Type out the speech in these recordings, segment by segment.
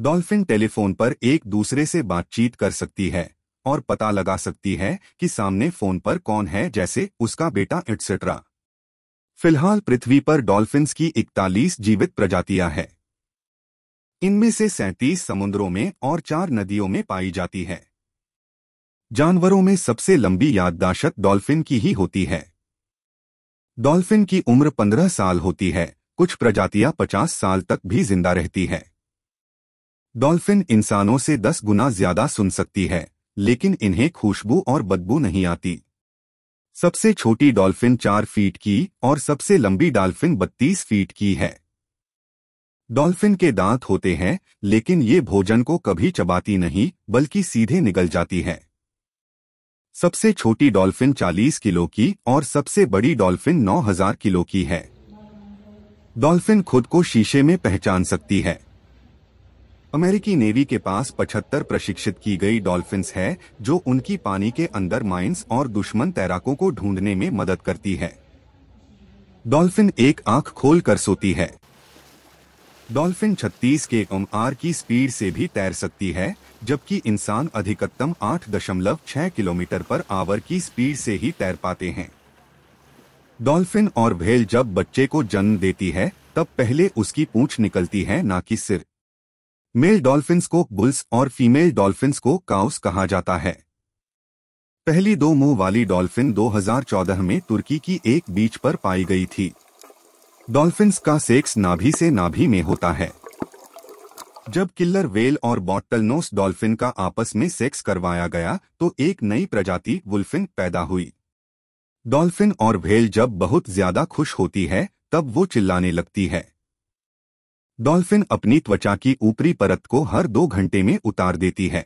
Dolphin telephone पर एक दूसरे से बातचीत कर सकती है और पता लगा सकती है कि सामने फोन पर कौन है जैसे उसका बेटा एट्सेट्रा फिलहाल पृथ्वी पर डॉल्फिन्स की इकतालीस जीवित प्रजातियां हैं इनमें से सैंतीस समुद्रों में और चार नदियों में पाई जाती है जानवरों में सबसे लंबी याददाश्त डॉल्फिन की ही होती है डॉल्फिन की उम्र 15 साल होती है कुछ प्रजातियां 50 साल तक भी जिंदा रहती है डॉल्फिन इंसानों से दस गुना ज्यादा सुन सकती है लेकिन इन्हें खुशबू और बदबू नहीं आती सबसे छोटी डॉल्फिन चार फीट की और सबसे लंबी डॉल्फिन बत्तीस फीट की है डॉल्फिन के दांत होते हैं लेकिन ये भोजन को कभी चबाती नहीं बल्कि सीधे निगल जाती है सबसे छोटी डॉल्फिन 40 किलो की और सबसे बड़ी डॉल्फिन 9000 किलो की है डॉल्फिन खुद को शीशे में पहचान सकती है अमेरिकी नेवी के पास 75 प्रशिक्षित की गई डॉल्फिन्स है जो उनकी पानी के अंदर माइंस और दुश्मन तैराकों को ढूंढने में मदद करती है डॉल्फिन एक आंख खोल कर सोती है डॉल्फिन 36 के एम की स्पीड से भी तैर सकती है जबकि इंसान अधिकतम 8.6 किलोमीटर पर आवर की स्पीड से ही तैर पाते हैं डॉल्फिन और भेल जब बच्चे को जन्म देती है तब पहले उसकी पूंछ निकलती है ना कि सिर मेल डॉल्फिन्स को बुल्स और फीमेल डॉल्फिन्स को काउस कहा जाता है पहली दो मुंह वाली डॉल्फिन 2014 में तुर्की की एक बीच पर पाई गई थी डॉल्फिन्स का सेक्स नाभि से नाभि में होता है जब किल्लर वेल और बॉटलनोस डॉल्फिन का आपस में सेक्स करवाया गया तो एक नई प्रजाति वुल्फिन पैदा हुई डॉल्फिन और भेल जब बहुत ज्यादा खुश होती है तब वो चिल्लाने लगती है डॉल्फिन अपनी त्वचा की ऊपरी परत को हर दो घंटे में उतार देती है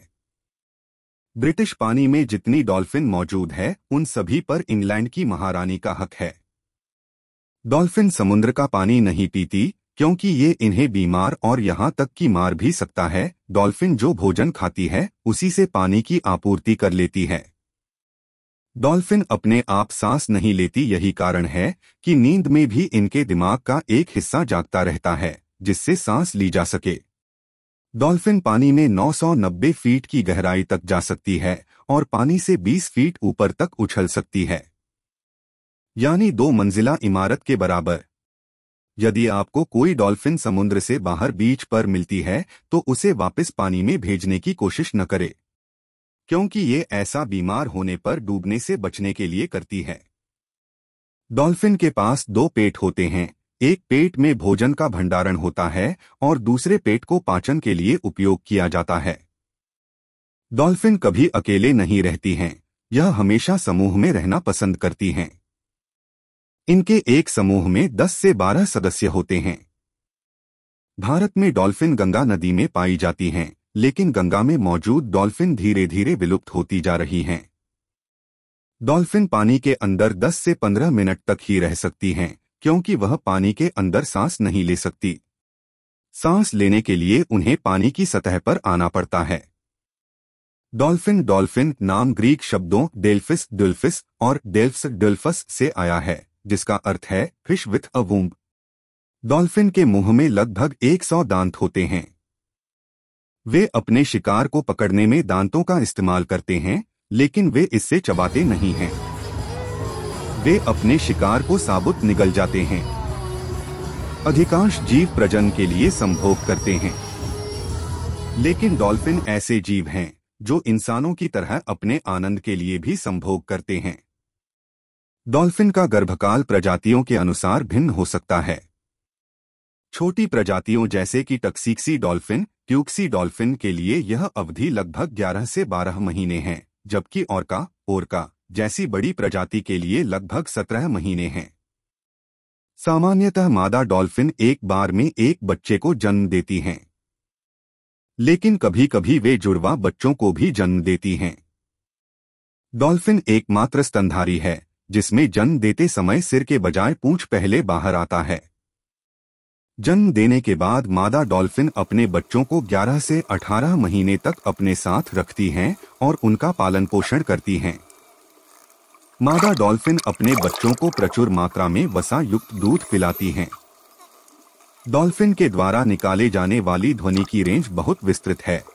ब्रिटिश पानी में जितनी डॉल्फिन मौजूद है उन सभी पर इंग्लैंड की महारानी का हक है डॉल्फिन समुद्र का पानी नहीं पीती क्योंकि ये इन्हें बीमार और यहां तक कि मार भी सकता है डॉल्फिन जो भोजन खाती है उसी से पानी की आपूर्ति कर लेती है डॉल्फिन अपने आप सांस नहीं लेती यही कारण है कि नींद में भी इनके दिमाग का एक हिस्सा जागता रहता है जिससे सांस ली जा सके डॉल्फिन पानी में 990 फीट की गहराई तक जा सकती है और पानी से 20 फीट ऊपर तक उछल सकती है यानी दो मंजिला इमारत के बराबर यदि आपको कोई डॉल्फिन समुद्र से बाहर बीच पर मिलती है तो उसे वापस पानी में भेजने की कोशिश न करे क्योंकि ये ऐसा बीमार होने पर डूबने से बचने के लिए करती है डॉल्फिन के पास दो पेट होते हैं एक पेट में भोजन का भंडारण होता है और दूसरे पेट को पाचन के लिए उपयोग किया जाता है डॉल्फिन कभी अकेले नहीं रहती हैं यह हमेशा समूह में रहना पसंद करती हैं इनके एक समूह में 10 से 12 सदस्य होते हैं भारत में डॉल्फिन गंगा नदी में पाई जाती हैं लेकिन गंगा में मौजूद डॉल्फिन धीरे धीरे विलुप्त होती जा रही हैं डॉल्फिन पानी के अंदर 10 से 15 मिनट तक ही रह सकती हैं क्योंकि वह पानी के अंदर सांस नहीं ले सकती सांस लेने के लिए उन्हें पानी की सतह पर आना पड़ता है डॉल्फिन डॉल्फिन नाम ग्रीक शब्दों डेल्फिस डुल्फिस और डेल्फ्स डुल्फस से आया है जिसका अर्थ है fish with a womb dolphin के मुंह में लगभग 100 दांत होते हैं वे अपने शिकार को पकड़ने में दांतों का इस्तेमाल करते हैं लेकिन वे इससे चबाते नहीं हैं वे अपने शिकार को साबुत निगल जाते हैं अधिकांश जीव प्रजन के लिए संभोग करते हैं लेकिन डॉल्फिन ऐसे जीव हैं जो इंसानों की तरह अपने आनंद के लिए भी संभोग करते हैं डॉल्फिन का गर्भकाल प्रजातियों के अनुसार भिन्न हो सकता है छोटी प्रजातियों जैसे कि टक्सीक्सी डॉल्फिन ट्यूक्सी डॉल्फिन के लिए यह अवधि लगभग 11 से 12 महीने है जबकि और का और का जैसी बड़ी प्रजाति के लिए लगभग सत्रह महीने हैं सामान्यतः मादा डॉल्फिन एक बार में एक बच्चे को जन्म देती हैं लेकिन कभी कभी वे जुड़वा बच्चों को भी जन्म देती हैं डॉल्फिन एकमात्र स्तनधारी है जिसमें जन्म देते समय सिर के बजाय पूंछ पहले बाहर आता है जन्म देने के बाद मादा डॉल्फिन अपने बच्चों को 11 से 18 महीने तक अपने साथ रखती हैं और उनका पालन पोषण करती हैं मादा डॉल्फिन अपने बच्चों को प्रचुर मात्रा में वसा युक्त दूध पिलाती हैं। डॉल्फिन के द्वारा निकाले जाने वाली ध्वनि की रेंज बहुत विस्तृत है